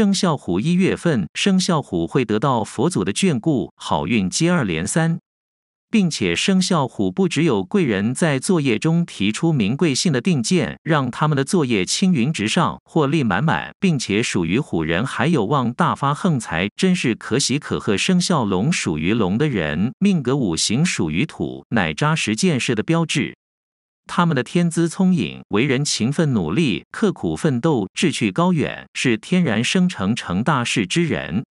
生肖虎一月份，生肖虎会得到佛祖的眷顾，好运接二连三，并且生肖虎不只有贵人在作业中提出名贵性的定见，让他们的作业青云直上，获利满满，并且属于虎人还有望大发横财，真是可喜可贺。生肖龙属于龙的人，命格五行属于土，乃扎实建设的标志。他们的天资聪颖，为人勤奋努力，刻苦奋斗，志趣高远，是天然生成成大事之人。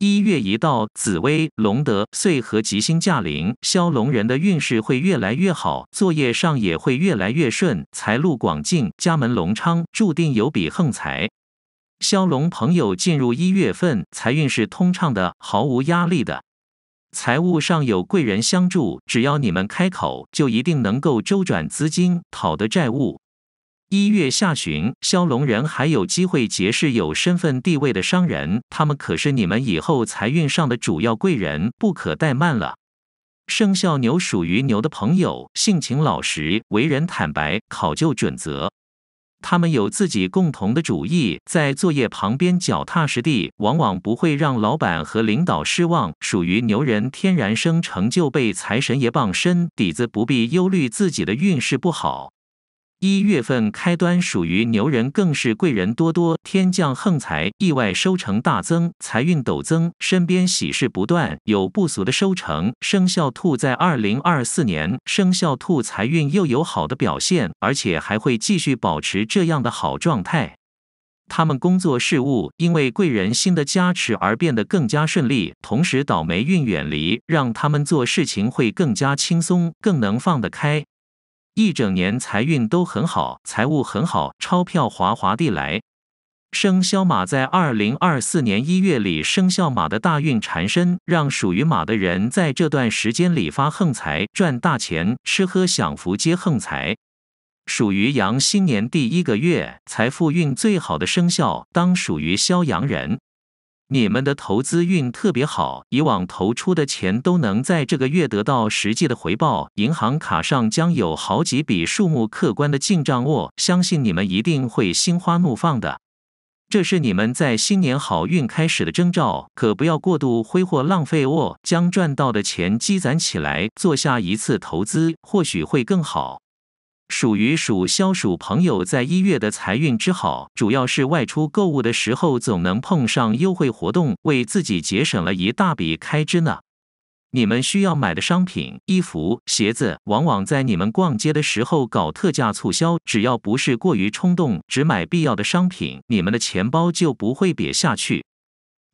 一月一到，紫薇、龙德、岁和吉星驾临，枭龙人的运势会越来越好，作业上也会越来越顺，财路广进，家门隆昌，注定有笔横财。肖龙朋友进入一月份，财运是通畅的，毫无压力的。财务上有贵人相助，只要你们开口，就一定能够周转资金，讨得债务。一月下旬，肖龙人还有机会结识有身份地位的商人，他们可是你们以后财运上的主要贵人，不可怠慢了。生肖牛属于牛的朋友，性情老实，为人坦白，考究准则。他们有自己共同的主意，在作业旁边脚踏实地，往往不会让老板和领导失望，属于牛人天然生成就被财神爷傍身，底子不必忧虑自己的运势不好。一月份开端属于牛人，更是贵人多多，天降横财，意外收成大增，财运陡增，身边喜事不断，有不俗的收成。生肖兔在二零二四年，生肖兔财运又有好的表现，而且还会继续保持这样的好状态。他们工作事务因为贵人心的加持而变得更加顺利，同时倒霉运远离，让他们做事情会更加轻松，更能放得开。一整年财运都很好，财务很好，钞票哗哗地来。生肖马在二零二四年一月里，生肖马的大运缠身，让属于马的人在这段时间里发横财、赚大钱、吃喝享福皆横财。属于羊新年第一个月，财富运最好的生肖当属于肖羊人。你们的投资运特别好，以往投出的钱都能在这个月得到实际的回报，银行卡上将有好几笔数目可观的进账哦。相信你们一定会心花怒放的，这是你们在新年好运开始的征兆。可不要过度挥霍浪费哦，将赚到的钱积攒起来，做下一次投资或许会更好。属于鼠肖鼠朋友在一月的财运之好，主要是外出购物的时候总能碰上优惠活动，为自己节省了一大笔开支呢。你们需要买的商品、衣服、鞋子，往往在你们逛街的时候搞特价促销，只要不是过于冲动，只买必要的商品，你们的钱包就不会瘪下去。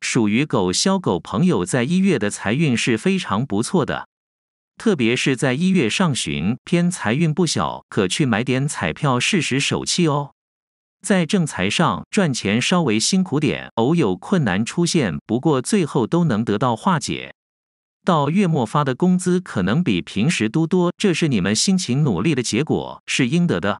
属于狗肖狗朋友在一月的财运是非常不错的。特别是在一月上旬，偏财运不小，可去买点彩票试试手气哦。在正财上赚钱稍微辛苦点，偶有困难出现，不过最后都能得到化解。到月末发的工资可能比平时都多，这是你们辛勤努力的结果，是应得的。